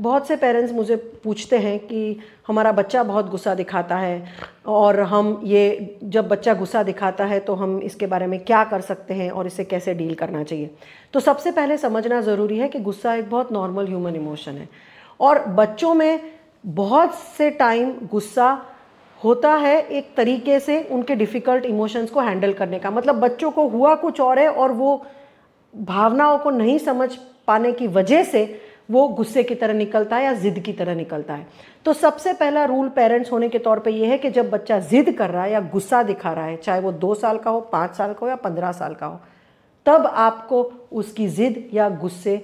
बहुत से पेरेंट्स मुझे पूछते हैं कि हमारा बच्चा बहुत गुस्सा दिखाता है और हम ये जब बच्चा गुस्सा दिखाता है तो हम इसके बारे में क्या कर सकते हैं और इसे कैसे डील करना चाहिए तो सबसे पहले समझना ज़रूरी है कि गुस्सा एक बहुत नॉर्मल ह्यूमन इमोशन है और बच्चों में बहुत से टाइम गुस्सा होता है एक तरीके से उनके डिफ़िकल्ट इमोशंस को हैंडल करने का मतलब बच्चों को हुआ कुछ और है और वो भावनाओं को नहीं समझ पाने की वजह से वो गुस्से की तरह निकलता है या ज़िद की तरह निकलता है तो सबसे पहला रूल पेरेंट्स होने के तौर पे ये है कि जब बच्चा ज़िद कर रहा है या गुस्सा दिखा रहा है चाहे वो दो साल का हो पाँच साल का हो या पंद्रह साल का हो तब आपको उसकी ज़िद या गुस्से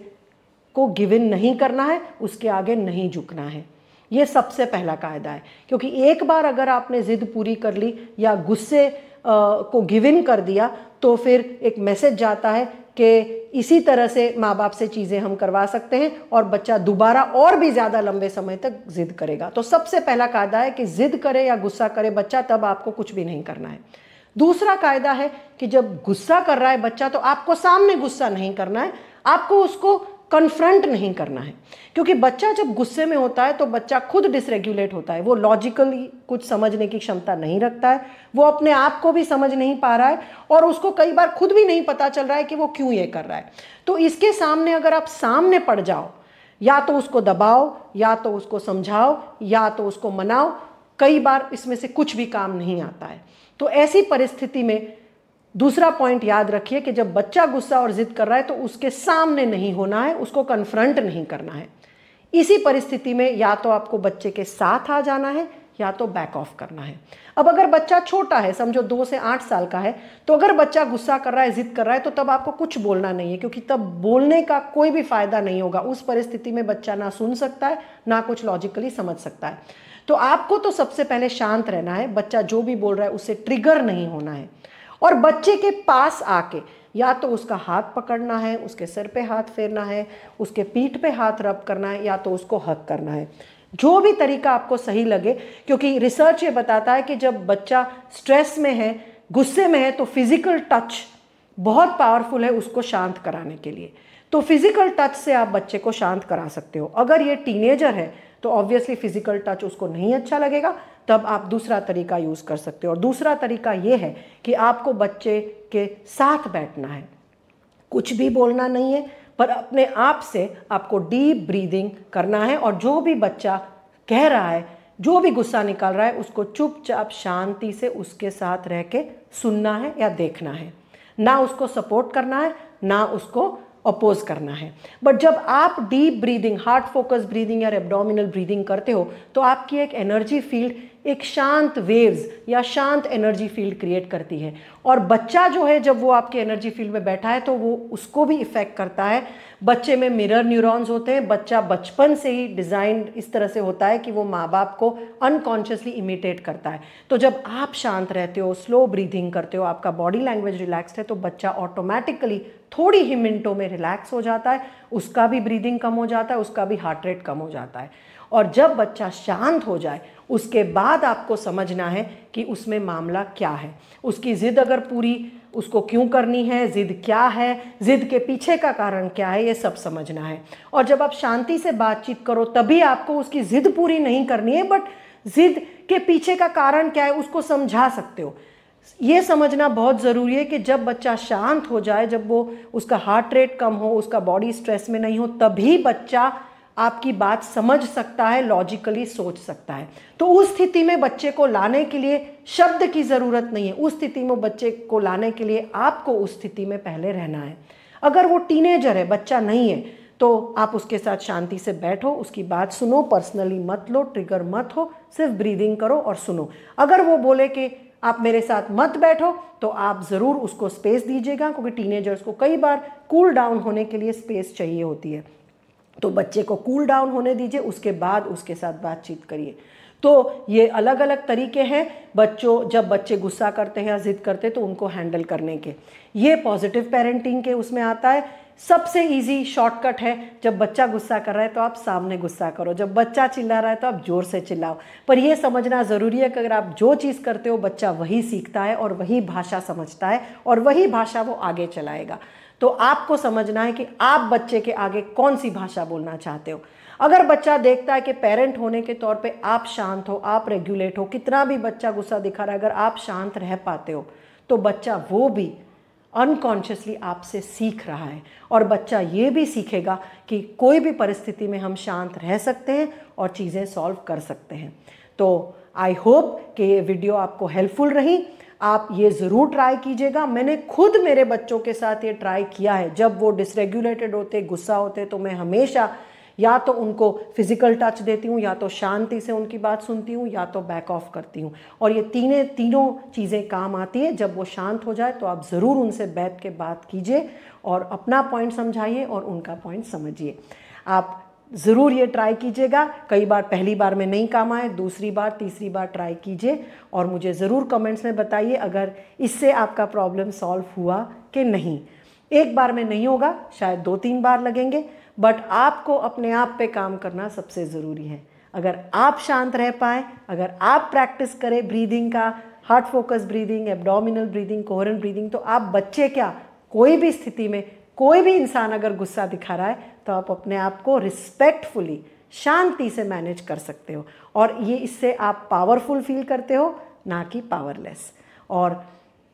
को इन नहीं करना है उसके आगे नहीं झुकना है ये सबसे पहला कायदा है क्योंकि एक बार अगर आपने ज़िद पूरी कर ली या गुस्से को गिव इन कर दिया तो फिर एक मैसेज जाता है कि इसी तरह से माँ बाप से चीज़ें हम करवा सकते हैं और बच्चा दोबारा और भी ज़्यादा लंबे समय तक ज़िद करेगा तो सबसे पहला कायदा है कि ज़िद करे या गुस्सा करे बच्चा तब आपको कुछ भी नहीं करना है दूसरा कायदा है कि जब गुस्सा कर रहा है बच्चा तो आपको सामने गुस्सा नहीं करना है आपको उसको कन्फ्रंट नहीं करना है क्योंकि बच्चा जब गुस्से में होता है तो बच्चा खुद डिसरेगुलेट होता है वो लॉजिकली कुछ समझने की क्षमता नहीं रखता है वो अपने आप को भी समझ नहीं पा रहा है और उसको कई बार खुद भी नहीं पता चल रहा है कि वो क्यों ये कर रहा है तो इसके सामने अगर आप सामने पड़ जाओ या तो उसको दबाओ या तो उसको समझाओ या तो उसको मनाओ कई बार इसमें से कुछ भी काम नहीं आता है तो ऐसी परिस्थिति में दूसरा पॉइंट याद रखिए कि जब बच्चा गुस्सा और जिद कर रहा है तो उसके सामने नहीं होना है उसको कन्फ्रंट नहीं करना है इसी परिस्थिति में या तो आपको बच्चे के साथ आ जाना है या तो बैक ऑफ करना है अब अगर बच्चा छोटा है समझो दो से आठ साल का है तो अगर बच्चा गुस्सा कर रहा है जिद कर रहा है तो तब आपको कुछ बोलना नहीं है क्योंकि तब बोलने का कोई भी फायदा नहीं होगा उस परिस्थिति में बच्चा ना सुन सकता है ना कुछ लॉजिकली समझ सकता है तो आपको तो सबसे पहले शांत रहना है बच्चा जो भी बोल रहा है उससे ट्रिगर नहीं होना है और बच्चे के पास आके या तो उसका हाथ पकड़ना है उसके सिर पे हाथ फेरना है उसके पीठ पे हाथ रब करना है या तो उसको हक करना है जो भी तरीका आपको सही लगे क्योंकि रिसर्च ये बताता है कि जब बच्चा स्ट्रेस में है गुस्से में है तो फिज़िकल टच बहुत पावरफुल है उसको शांत कराने के लिए तो फिज़िकल टच से आप बच्चे को शांत करा सकते हो अगर ये टीनेजर है तो ऑब्वियसली फिज़िकल टच उसको नहीं अच्छा लगेगा तब आप दूसरा तरीका यूज़ कर सकते हो और दूसरा तरीका ये है कि आपको बच्चे के साथ बैठना है कुछ भी बोलना नहीं है पर अपने आप से आपको डीप ब्रीदिंग करना है और जो भी बच्चा कह रहा है जो भी गुस्सा निकाल रहा है उसको चुपचाप शांति से उसके साथ रह के सुनना है या देखना है ना उसको सपोर्ट करना है ना उसको अपोज करना है बट जब आप deep breathing heart focus breathing या एबडोमिनल ब्रीदिंग करते हो तो आपकी एक एनर्जी फील्ड एक शांत वेव्स या शांत एनर्जी फील्ड क्रिएट करती है और बच्चा जो है जब वो आपके एनर्जी फील्ड में बैठा है तो वो उसको भी इफ़ेक्ट करता है बच्चे में मिरर न्यूरॉन्स होते हैं बच्चा बचपन से ही डिज़ाइन इस तरह से होता है कि वो माँ बाप को अनकॉन्शियसली इमिटेट करता है तो जब आप शांत रहते हो स्लो ब्रीथिंग करते हो आपका बॉडी लैंग्वेज रिलैक्सड है तो बच्चा ऑटोमेटिकली थोड़ी ही मिनटों में रिलैक्स हो जाता है उसका भी ब्रीदिंग कम हो जाता है उसका भी हार्ट रेट कम हो जाता है और जब बच्चा शांत हो जाए उसके बाद आपको समझना है कि उसमें मामला क्या है उसकी ज़िद अगर पूरी उसको क्यों करनी है ज़िद क्या है ज़िद के पीछे का कारण क्या है ये सब समझना है और जब आप शांति से बातचीत करो तभी आपको उसकी ज़िद पूरी नहीं करनी है बट ज़िद के पीछे का कारण क्या है उसको समझा सकते हो ये समझना बहुत ज़रूरी है कि जब बच्चा शांत हो जाए जब वो उसका हार्ट रेट कम हो उसका बॉडी स्ट्रेस में नहीं हो तभी बच्चा आपकी बात समझ सकता है लॉजिकली सोच सकता है तो उस स्थिति में बच्चे को लाने के लिए शब्द की ज़रूरत नहीं है उस स्थिति में बच्चे को लाने के लिए आपको उस स्थिति में पहले रहना है अगर वो टीनेजर है बच्चा नहीं है तो आप उसके साथ शांति से बैठो उसकी बात सुनो पर्सनली मत लो ट्रिगर मत हो सिर्फ ब्रीदिंग करो और सुनो अगर वो बोले कि आप मेरे साथ मत बैठो तो आप ज़रूर उसको स्पेस दीजिएगा क्योंकि टीनेजर्स को कई बार कूल cool डाउन होने के लिए स्पेस चाहिए होती है तो बच्चे को कूल डाउन होने दीजिए उसके बाद उसके साथ बातचीत करिए तो ये अलग अलग तरीके हैं बच्चों जब बच्चे गुस्सा करते हैं या ज़िद करते हैं तो उनको हैंडल करने के ये पॉजिटिव पेरेंटिंग के उसमें आता है सबसे इजी शॉर्टकट है जब बच्चा गुस्सा कर रहा है तो आप सामने गुस्सा करो जब बच्चा चिल्ला रहा है तो आप ज़ोर से चिल्लाओ पर यह समझना ज़रूरी है कि अगर आप जो चीज़ करते हो बच्चा वही सीखता है और वही भाषा समझता है और वही भाषा वो आगे चलाएगा तो आपको समझना है कि आप बच्चे के आगे कौन सी भाषा बोलना चाहते हो अगर बच्चा देखता है कि पेरेंट होने के तौर पे आप शांत हो आप रेगुलेट हो कितना भी बच्चा गुस्सा दिखा रहा है अगर आप शांत रह पाते हो तो बच्चा वो भी अनकॉन्शियसली आपसे सीख रहा है और बच्चा ये भी सीखेगा कि कोई भी परिस्थिति में हम शांत रह सकते हैं और चीज़ें सॉल्व कर सकते हैं तो आई होप कि ये वीडियो आपको हेल्पफुल रही आप ये ज़रूर ट्राई कीजिएगा मैंने खुद मेरे बच्चों के साथ ये ट्राई किया है जब वो डिसरेगुलेटेड होते गुस्सा होते तो मैं हमेशा या तो उनको फिजिकल टच देती हूँ या तो शांति से उनकी बात सुनती हूँ या तो बैक ऑफ करती हूँ और ये तीनों तीनों चीज़ें काम आती है जब वो शांत हो जाए तो आप ज़रूर उनसे बैठ के बात कीजिए और अपना पॉइंट समझाइए और उनका पॉइंट समझिए आप ज़रूर ये ट्राई कीजिएगा कई बार पहली बार में नहीं काम आए दूसरी बार तीसरी बार ट्राई कीजिए और मुझे ज़रूर कमेंट्स में बताइए अगर इससे आपका प्रॉब्लम सॉल्व हुआ कि नहीं एक बार में नहीं होगा शायद दो तीन बार लगेंगे बट आपको अपने आप पे काम करना सबसे ज़रूरी है अगर आप शांत रह पाए अगर आप प्रैक्टिस करें ब्रीदिंग का heart focus breathing abdominal breathing coherent breathing तो आप बच्चे क्या कोई भी स्थिति में कोई भी इंसान अगर गुस्सा दिखा रहा है तो आप अपने आप को रिस्पेक्टफुली शांति से मैनेज कर सकते हो और ये इससे आप पावरफुल फील करते हो ना कि पावरलेस और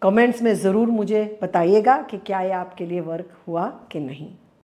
कमेंट्स में ज़रूर मुझे बताइएगा कि क्या ये आपके लिए वर्क हुआ कि नहीं